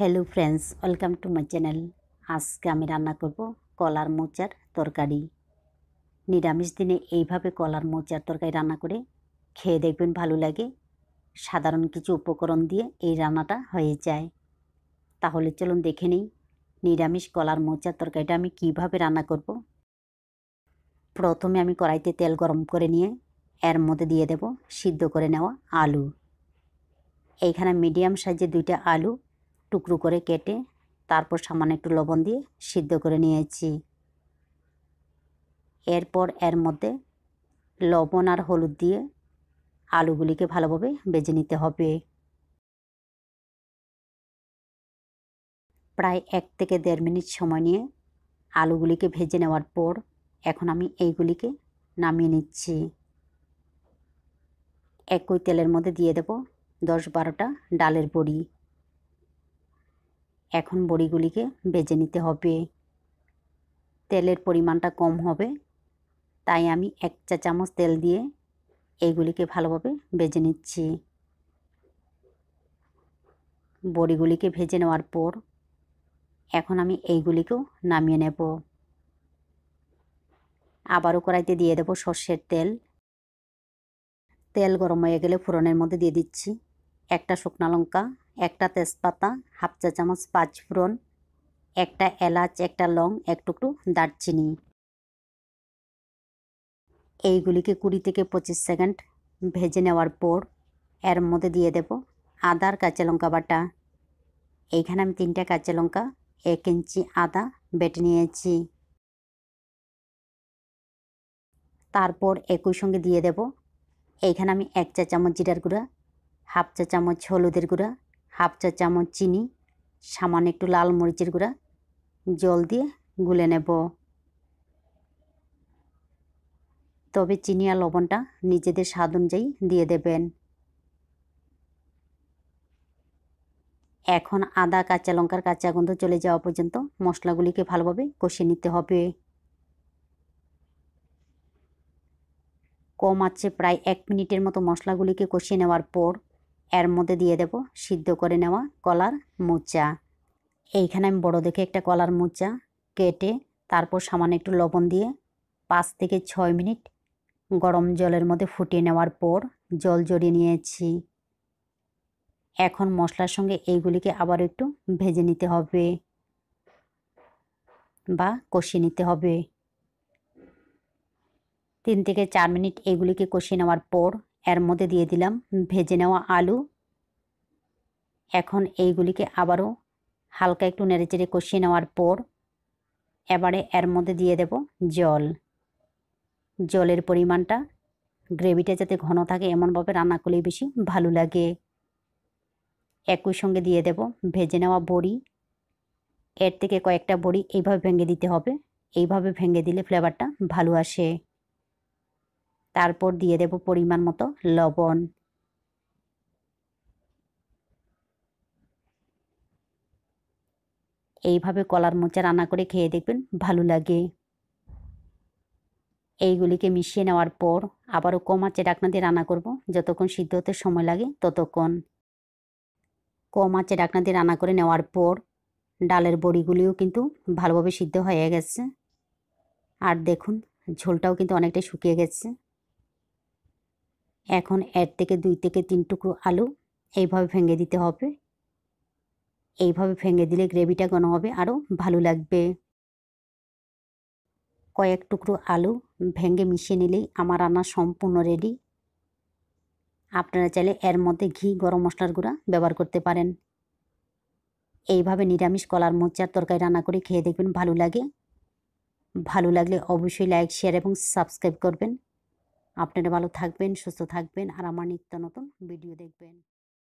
hello friends welcome to my channel আজকে আমি রান্না করব কলার মোচার তরকারি নিরামিষ দিনে এইভাবে কলার মোচার তরকারি রান্না করে খেয়ে দেখবেন ভালো লাগে সাধারণ কিছু উপকরণ দিয়ে এই রান্নাটা হয়ে যায় তাহলে চলুন দেখে নিই নিরামিষ কলার মোচার তরকারিটা আমি কিভাবে রান্না করব প্রথমে আমি কড়াইতে তেল গরম করে নিয়ে এর মধ্যে দিয়ে দেব সিদ্ধ করে নেওয়া আলু এইখানে মিডিয়াম সাইজে দুইটা আলু টুকরো করে কেটে তারপর সামান্য একটু লবণ দিয়ে সিদ্ধ করে নিয়েছি এরপর এর মধ্যে লবণ আর হলুদ দিয়ে আলুগুলিকে ভালোভাবে বেজে নিতে হবে প্রায় এক থেকে দেড় মিনিট সময় নিয়ে আলুগুলিকে ভেজে নেওয়ার পর এখন আমি এইগুলিকে নামিয়ে নিচ্ছি একই তেলের মধ্যে দিয়ে দেব দশ বারোটা ডালের বড়ি এখন বড়িগুলিকে বেজে নিতে হবে তেলের পরিমাণটা কম হবে তাই আমি এক চা চামচ তেল দিয়ে এইগুলিকে ভালোভাবে বেজে নিচ্ছি বড়িগুলিকে ভেজে নেওয়ার পর এখন আমি এইগুলিকেও নামিয়ে নেব আবারও কড়াইতে দিয়ে দেব সর্ষের তেল তেল গরম হয়ে গেলে ফোড়নের মধ্যে দিয়ে দিচ্ছি একটা শুকনা লঙ্কা একটা তেজপাতা হাফ চা চামচ পাঁচ পাঁচফোড়ন একটা এলাচ একটা লং এক টুকরো দারচিনি এইগুলিকে কুড়ি থেকে পঁচিশ সেকেন্ড ভেজে নেওয়ার পর এর মধ্যে দিয়ে দেব আদার কাঁচা লঙ্কা বাটা এইখানে আমি তিনটা কাঁচা লঙ্কা এক ইঞ্চি আদা বেটে নিয়েছি তারপর একই সঙ্গে দিয়ে দেব এইখানে আমি এক চা চামচ জিরার গুঁড়া হাফ চা চামচ হলুদের গুঁড়া হাফ চা চামচ চিনি সামান্য একটু লাল মরিচের গুঁড়া জল দিয়ে গুলে নেব তবে চিনি আর লবণটা নিজেদের স্বাদ অনুযায়ী দিয়ে দেবেন এখন আদা কাঁচা লঙ্কার কাঁচা গন্ধ চলে যাওয়া পর্যন্ত মশলাগুলিকে ভালোভাবে কষিয়ে নিতে হবে কম আছে প্রায় এক মিনিটের মতো মশলাগুলিকে কষিয়ে নেওয়ার পর এর মধ্যে দিয়ে দেব সিদ্ধ করে নেওয়া কলার মোচা এইখানে আমি বড় দেখে একটা কলার মোচা কেটে তারপর সামান্য একটু লবণ দিয়ে পাঁচ থেকে ছয় মিনিট গরম জলের মধ্যে ফুটিয়ে নেওয়ার পর জল জড়িয়ে নিয়েছি এখন মশলার সঙ্গে এইগুলিকে আবার একটু ভেজে নিতে হবে বা কষিয়ে নিতে হবে তিন থেকে চার মিনিট এগুলিকে কষিয়ে নেওয়ার পর এর মধ্যে দিয়ে দিলাম ভেজে নেওয়া আলু এখন এইগুলিকে আবারও হালকা একটু নেড়েচেড়ে কষিয়ে নেওয়ার পর এবারে এর মধ্যে দিয়ে দেব জল জলের পরিমাণটা গ্রেভিটা যাতে ঘন থাকে এমনভাবে রান্না করলেই বেশি ভালো লাগে একই সঙ্গে দিয়ে দেব ভেজে নেওয়া বড়ি এর থেকে কয়েকটা বড়ি এইভাবে ভেঙে দিতে হবে এইভাবে ভেঙে দিলে ফ্লেভারটা ভালো আসে তারপর দিয়ে দেব পরিমাণ মতো লবণ এইভাবে কলার মোচা রান্না করে খেয়ে দেখবেন ভালো লাগে এইগুলিকে মিশিয়ে নেওয়ার পর আবারও কম আঁচে ডাকনা দিয়ে রান্না করব যতক্ষণ সিদ্ধ হতে সময় লাগে ততক্ষণ কম আঁচে ডাকনা দিয়ে রান্না করে নেওয়ার পর ডালের বড়িগুলিও কিন্তু ভালোভাবে সিদ্ধ হয়ে গেছে আর দেখুন ঝোলটাও কিন্তু অনেকটাই শুকিয়ে গেছে এখন এক থেকে দুই থেকে তিন টুকরো আলু এইভাবে ভেঙে দিতে হবে এইভাবে ভেঙে দিলে গ্রেভিটা কোনো হবে আরও ভালো লাগবে কয়েক টুকরো আলু ভেঙে মিশিয়ে নিলেই আমার রান্না সম্পূর্ণ রেডি আপনারা চাইলে এর মধ্যে ঘি গরম মশলার গুঁড়া ব্যবহার করতে পারেন এইভাবে নিরামিষ কলার মোচার তরকারি রান্না করে খেয়ে দেখবেন ভালো লাগে ভালো লাগলে অবশ্যই লাইক শেয়ার এবং সাবস্ক্রাইব করবেন আপনারা ভালো থাকবেন সুস্থ থাকবেন আর আমার নিত্য নতুন ভিডিও দেখবেন